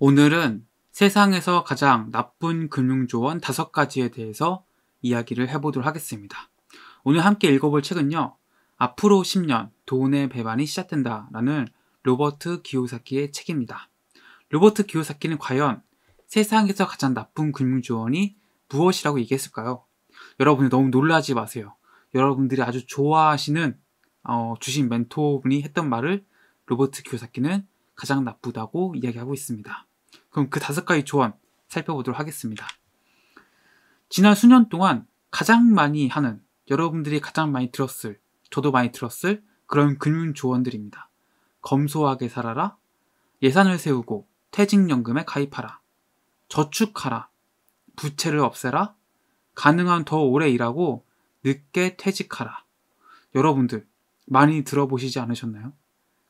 오늘은 세상에서 가장 나쁜 금융조언 5가지에 대해서 이야기를 해보도록 하겠습니다. 오늘 함께 읽어볼 책은요. 앞으로 10년 돈의 배반이 시작된다 라는 로버트 기요사키의 책입니다. 로버트 기요사키는 과연 세상에서 가장 나쁜 금융조언이 무엇이라고 얘기했을까요? 여러분이 너무 놀라지 마세요. 여러분들이 아주 좋아하시는 어, 주신 멘토분이 했던 말을 로버트 기요사키는 가장 나쁘다고 이야기하고 있습니다. 그럼 그 다섯 가지 조언 살펴보도록 하겠습니다. 지난 수년 동안 가장 많이 하는 여러분들이 가장 많이 들었을 저도 많이 들었을 그런 금융 조언들입니다. 검소하게 살아라. 예산을 세우고 퇴직연금에 가입하라. 저축하라. 부채를 없애라. 가능한 더 오래 일하고 늦게 퇴직하라. 여러분들 많이 들어보시지 않으셨나요?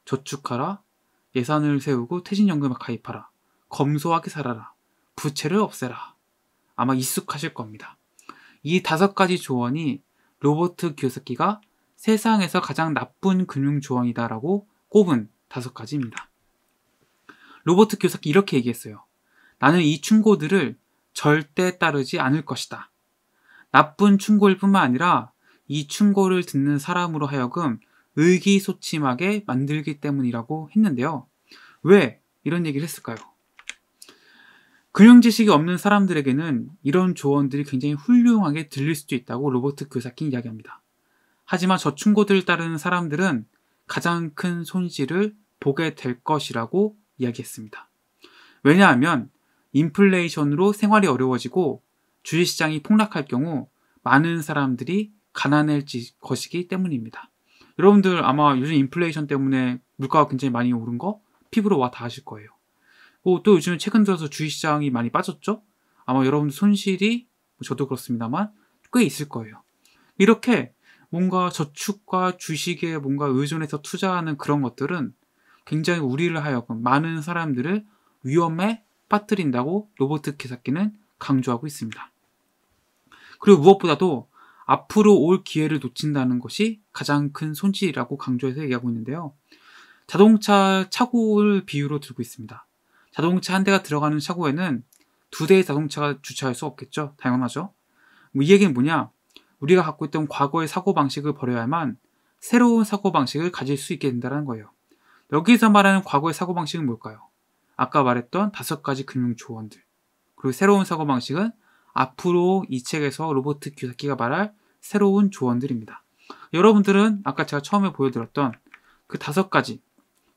저축하라. 예산을 세우고 퇴직연금에 가입하라. 검소하게 살아라. 부채를 없애라. 아마 익숙하실 겁니다. 이 다섯 가지 조언이 로버트 기요사키가 세상에서 가장 나쁜 금융 조언이다라고 꼽은 다섯 가지입니다. 로버트 기요사키 이렇게 얘기했어요. 나는 이 충고들을 절대 따르지 않을 것이다. 나쁜 충고일 뿐만 아니라 이 충고를 듣는 사람으로 하여금 의기소침하게 만들기 때문이라고 했는데요. 왜 이런 얘기를 했을까요? 근형 지식이 없는 사람들에게는 이런 조언들이 굉장히 훌륭하게 들릴 수도 있다고 로버트 그사킨 이야기합니다. 하지만 저충고들을 따르는 사람들은 가장 큰 손실을 보게 될 것이라고 이야기했습니다. 왜냐하면 인플레이션으로 생활이 어려워지고 주식시장이 폭락할 경우 많은 사람들이 가난할 것이기 때문입니다. 여러분들 아마 요즘 인플레이션 때문에 물가가 굉장히 많이 오른 거 피부로 와 닿으실 거예요. 어, 또 요즘 최근 들어서 주식시장이 많이 빠졌죠? 아마 여러분 손실이 뭐 저도 그렇습니다만 꽤 있을 거예요. 이렇게 뭔가 저축과 주식에 뭔가 의존해서 투자하는 그런 것들은 굉장히 우리를 하여금 많은 사람들을 위험에 빠뜨린다고 로버트 기사키는 강조하고 있습니다. 그리고 무엇보다도 앞으로 올 기회를 놓친다는 것이 가장 큰 손실이라고 강조해서 얘기하고 있는데요. 자동차 차고를 비유로 들고 있습니다. 자동차 한 대가 들어가는 차고에는 두 대의 자동차가 주차할 수 없겠죠. 당연하죠. 뭐이 얘기는 뭐냐? 우리가 갖고 있던 과거의 사고 방식을 버려야만 새로운 사고 방식을 가질 수 있게 된다는 거예요. 여기서 말하는 과거의 사고 방식은 뭘까요? 아까 말했던 다섯 가지 금융 조언들. 그리고 새로운 사고 방식은 앞으로 이 책에서 로버트 기사키가 말할 새로운 조언들입니다. 여러분들은 아까 제가 처음에 보여드렸던 그 다섯 가지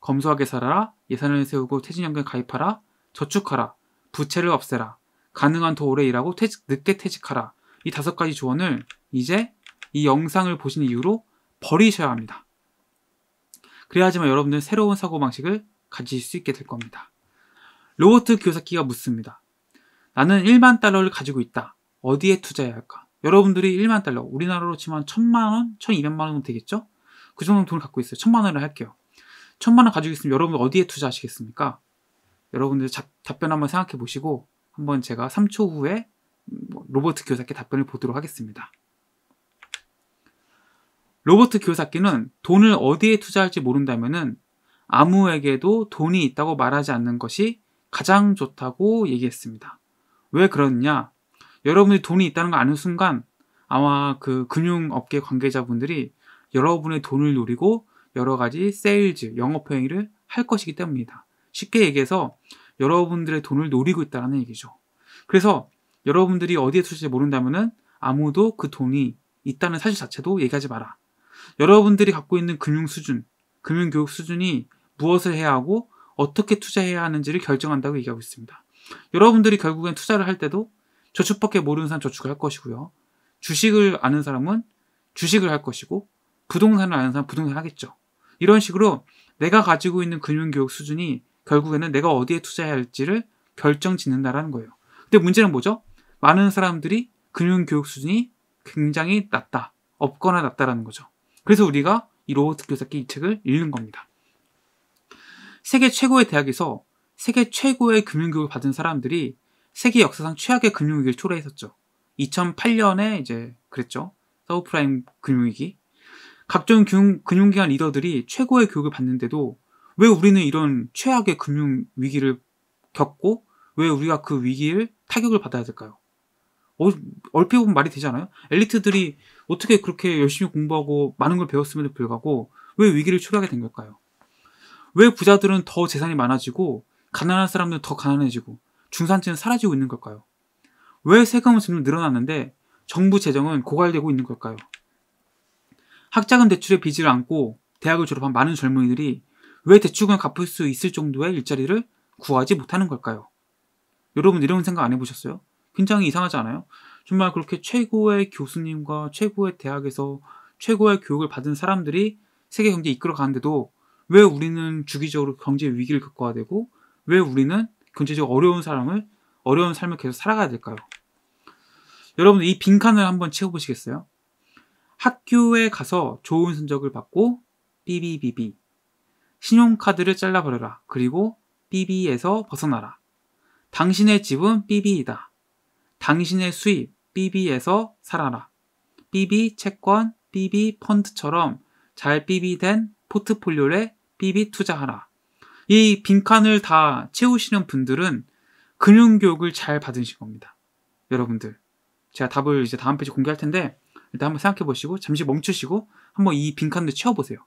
검소하게 살아라, 예산을 세우고 퇴직연금 가입하라, 저축하라, 부채를 없애라, 가능한 더 오래 일하고 퇴직, 늦게 퇴직하라. 이 다섯 가지 조언을 이제 이 영상을 보신 이후로 버리셔야 합니다. 그래야지만 뭐 여러분들은 새로운 사고방식을 가질 수 있게 될 겁니다. 로버트 교사키가 묻습니다. 나는 1만 달러를 가지고 있다. 어디에 투자해야 할까? 여러분들이 1만 달러, 우리나라로 치면 1천만 원, 1200만 원 되겠죠? 그 정도 돈을 갖고 있어요. 1천만 원을 할게요. 천만 원 가지고 있으면 여러분 어디에 투자하시겠습니까? 여러분들 자, 답변 한번 생각해 보시고 한번 제가 3초 후에 뭐 로버트 교사께 답변을 보도록 하겠습니다. 로버트 교사께는 돈을 어디에 투자할지 모른다면 아무에게도 돈이 있다고 말하지 않는 것이 가장 좋다고 얘기했습니다. 왜 그러느냐? 여러분이 돈이 있다는 걸 아는 순간 아마 그 금융업계 관계자분들이 여러분의 돈을 노리고 여러 가지 세일즈, 영업 행위를 할 것이기 때문이다. 쉽게 얘기해서 여러분들의 돈을 노리고 있다는 얘기죠. 그래서 여러분들이 어디에 투자할지 모른다면 아무도 그 돈이 있다는 사실 자체도 얘기하지 마라. 여러분들이 갖고 있는 금융 수준, 금융 교육 수준이 무엇을 해야 하고 어떻게 투자해야 하는지를 결정한다고 얘기하고 있습니다. 여러분들이 결국엔 투자를 할 때도 저축밖에 모르는 사람 저축을 할 것이고요. 주식을 아는 사람은 주식을 할 것이고 부동산을 아는 사람 부동산 하겠죠. 이런 식으로 내가 가지고 있는 금융교육 수준이 결국에는 내가 어디에 투자해야 할지를 결정 짓는다라는 거예요. 근데 문제는 뭐죠? 많은 사람들이 금융교육 수준이 굉장히 낮다, 없거나 낮다라는 거죠. 그래서 우리가 이 로버트 교사기 이 책을 읽는 겁니다. 세계 최고의 대학에서 세계 최고의 금융교육을 받은 사람들이 세계 역사상 최악의 금융위기를 초래했었죠. 2008년에 이제 그랬죠. 서브프라임 금융위기. 각종 금융, 기관 리더들이 최고의 교육을 받는데도 왜 우리는 이런 최악의 금융 위기를 겪고 왜 우리가 그 위기를 타격을 받아야 될까요? 어, 얼핏 보면 말이 되잖아요. 엘리트들이 어떻게 그렇게 열심히 공부하고 많은 걸 배웠음에도 불구하고 왜 위기를 초래하게 된 걸까요? 왜 부자들은 더 재산이 많아지고 가난한 사람들은 더 가난해지고 중산층은 사라지고 있는 걸까요? 왜 세금은 점점 늘어났는데 정부 재정은 고갈되고 있는 걸까요? 학자금 대출에 빚을 안고 대학을 졸업한 많은 젊은이들이 왜 대출금을 갚을 수 있을 정도의 일자리를 구하지 못하는 걸까요? 여러분 이런 생각 안 해보셨어요? 굉장히 이상하지 않아요? 정말 그렇게 최고의 교수님과 최고의 대학에서 최고의 교육을 받은 사람들이 세계 경제 이끌어 가는데도 왜 우리는 주기적으로 경제 위기를 겪어야 되고 왜 우리는 경제적 어려운 사람을 어려운 삶을 계속 살아가야 될까요? 여러분 이 빈칸을 한번 채워보시겠어요? 학교에 가서 좋은 성적을 받고 삐비비비 신용카드를 잘라버려라. 그리고 삐비에서 벗어나라. 당신의 집은 삐비이다. 당신의 수입 삐비에서 살아라. 삐비 채권, 삐비 펀드처럼 잘 삐비된 포트폴리오에 삐비 투자하라. 이 빈칸을 다 채우시는 분들은 금융교육을 잘 받으신 겁니다. 여러분들. 제가 답을 이제 다음 페이지 공개할 텐데 일단 한번 생각해 보시고 잠시 멈추시고 한번 이 빈칸도 채워보세요.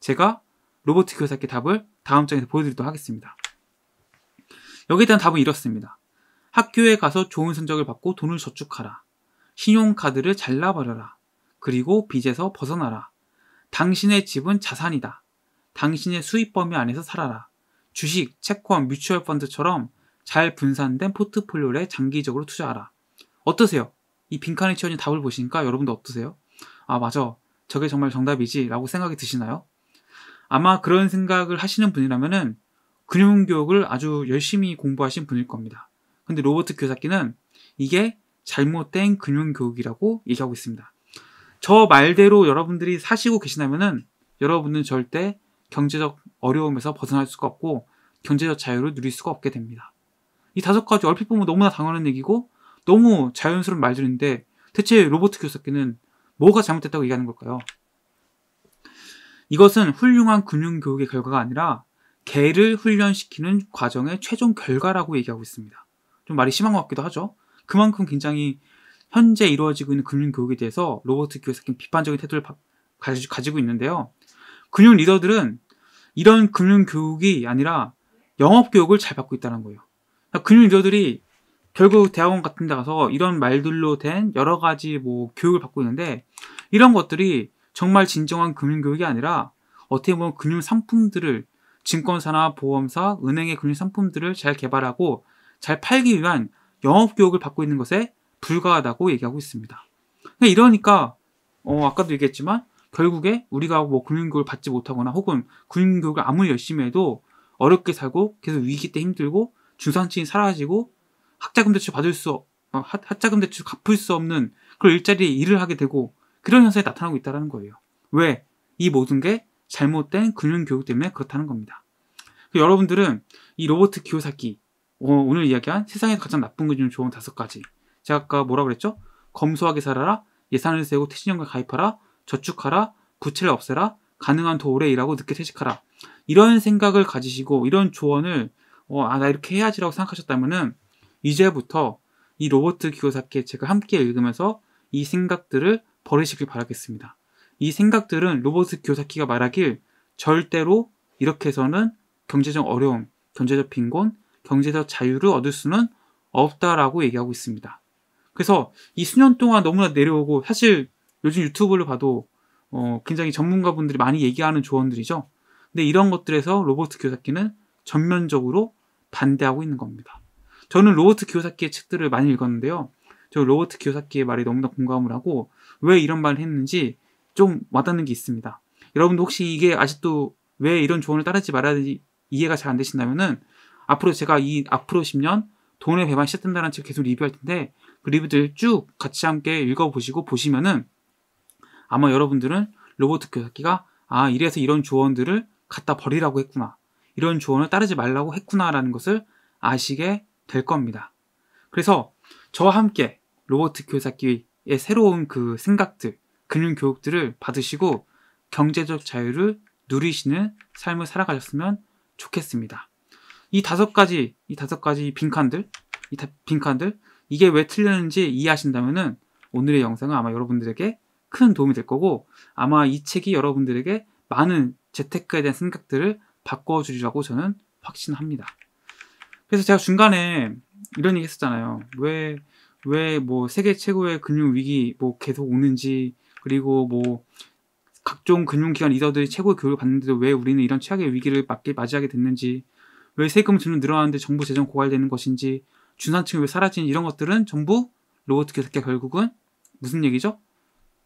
제가 로버트 교사께 답을 다음 장에서 보여드리도록 하겠습니다. 여기에 대한 답은 이렇습니다. 학교에 가서 좋은 성적을 받고 돈을 저축하라. 신용카드를 잘라버려라. 그리고 빚에서 벗어나라. 당신의 집은 자산이다. 당신의 수입 범위 안에서 살아라. 주식, 채권, 뮤추얼 펀드처럼 잘 분산된 포트폴리오에 장기적으로 투자하라. 어떠세요? 이빈칸네치언이 답을 보시니까 여러분도 어떠세요? 아, 맞아. 저게 정말 정답이지. 라고 생각이 드시나요? 아마 그런 생각을 하시는 분이라면은 금융교육을 아주 열심히 공부하신 분일 겁니다. 근데 로버트 교사기는 이게 잘못된 금융교육이라고 얘기하고 있습니다. 저 말대로 여러분들이 사시고 계시다면은 여러분은 절대 경제적 어려움에서 벗어날 수가 없고 경제적 자유를 누릴 수가 없게 됩니다. 이 다섯 가지 얼핏 보면 너무나 당연한 얘기고 너무 자연스러운 말들인데 대체 로버트 교섭기는 뭐가 잘못됐다고 얘기하는 걸까요? 이것은 훌륭한 금융교육의 결과가 아니라 개를 훈련시키는 과정의 최종 결과라고 얘기하고 있습니다. 좀 말이 심한 것 같기도 하죠. 그만큼 굉장히 현재 이루어지고 있는 금융교육에 대해서 로버트 교섭기는 비판적인 태도를 가지고 있는데요. 금융 리더들은 이런 금융 교육이 아니라 영업 교육을 잘 받고 있다는 거예요. 그러니까 금융 리더들이 결국 대학원 같은 데 가서 이런 말들로 된 여러 가지 뭐 교육을 받고 있는데 이런 것들이 정말 진정한 금융교육이 아니라 어떻게 보면 금융 상품들을 증권사나 보험사, 은행의 금융 상품들을 잘 개발하고 잘 팔기 위한 영업 교육을 받고 있는 것에 불과하다고 얘기하고 있습니다. 그러니까 이러니까 어, 아까도 얘기했지만 결국에 우리가 뭐 금융교육을 받지 못하거나 혹은 금융교육을 아무리 열심히 해도 어렵게 살고 계속 위기 때 힘들고 중산층이 사라지고 학자금 대출 받을 수 학자금 어, 대출 갚을 수 없는 그런 일자리에 일을 하게 되고 그런 현상이 나타나고 있다는 거예요. 왜? 이 모든 게 잘못된 금융교육 때문에 그렇다는 겁니다. 여러분들은 이 로버트 기요사키 어, 오늘 이야기한 세상의 가장 나쁜 금융 조언 다섯 가지 제가 아까 뭐라 그랬죠? 검소하게 살아라, 예산을 세우고 퇴직연금 가입하라, 저축하라, 부채를 없애라, 가능한 더 오래 일하고 늦게 퇴직하라 이런 생각을 가지시고 이런 조언을 어, 아, 나 이렇게 해야지라고 생각하셨다면은 이제부터 이 로버트 기요사키의 책을 함께 읽으면서 이 생각들을 버리시길 바라겠습니다. 이 생각들은 로버트 기요사키가 말하길 절대로 이렇게 해서는 경제적 어려움, 경제적 빈곤, 경제적 자유를 얻을 수는 없다라고 얘기하고 있습니다. 그래서 이 수년 동안 너무나 내려오고 사실 요즘 유튜브를 봐도 어, 굉장히 전문가분들이 많이 얘기하는 조언들이죠. 근데 이런 것들에서 로버트 교사키는 전면적으로 반대하고 있는 겁니다. 저는 로버트 기요사키의 책들을 많이 읽었는데요. 저 로버트 기요사키의 말에 너무나 공감을 하고 왜 이런 말을 했는지 좀 와닿는 게 있습니다. 여러분도 혹시 이게 아직도 왜 이런 조언을 따르지 말아야 되지 이해가 잘 안 되신다면은 앞으로 제가 이 앞으로 10년 돈의 배반 시작된다는 책 계속 리뷰할 텐데 그 리뷰들 쭉 같이 함께 읽어보시고 보시면은 아마 여러분들은 로버트 교사키가 아 이래서 이런 조언들을 갖다 버리라고 했구나 이런 조언을 따르지 말라고 했구나라는 것을 아시게 될 겁니다. 그래서 저와 함께 로버트 교사끼의 새로운 그 생각들, 금융 교육들을 받으시고 경제적 자유를 누리시는 삶을 살아가셨으면 좋겠습니다. 이 다섯 가지, 이 다섯 가지 빈칸들, 이 다, 빈칸들, 이게 왜 틀렸는지 이해하신다면은 오늘의 영상은 아마 여러분들에게 큰 도움이 될 거고 아마 이 책이 여러분들에게 많은 재테크에 대한 생각들을 바꿔주리라고 저는 확신합니다. 그래서 제가 중간에 이런 얘기 했었잖아요. 왜, 왜 뭐 세계 최고의 금융위기 뭐 계속 오는지, 그리고 뭐 각종 금융기관 리더들이 최고의 교육을 받는데도 왜 우리는 이런 최악의 위기를 맞게 맞이하게 됐는지, 왜 세금 주는 늘어나는데 정부 재정 고갈되는 것인지, 중산층이 왜 사라지는 이런 것들은 전부 로버트 기사께 결국은 무슨 얘기죠?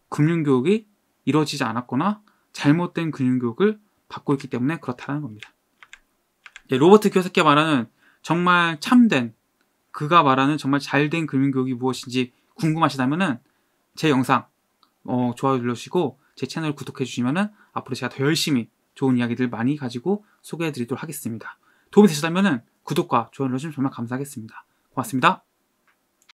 금융교육이 이루어지지 않았거나 잘못된 금융교육을 받고 있기 때문에 그렇다는 겁니다. 네, 로버트 교사께 말하는 정말 참된 그가 말하는 정말 잘된 금융교육이 무엇인지 궁금하시다면제 영상 어, 좋아요 눌러주시고 제 채널 구독해 주시면 앞으로 제가 더 열심히 좋은 이야기들 많이 가지고 소개해 드리도록 하겠습니다. 도움이 되셨다면 구독과 좋아요 눌러주시면 정말 감사하겠습니다. 고맙습니다.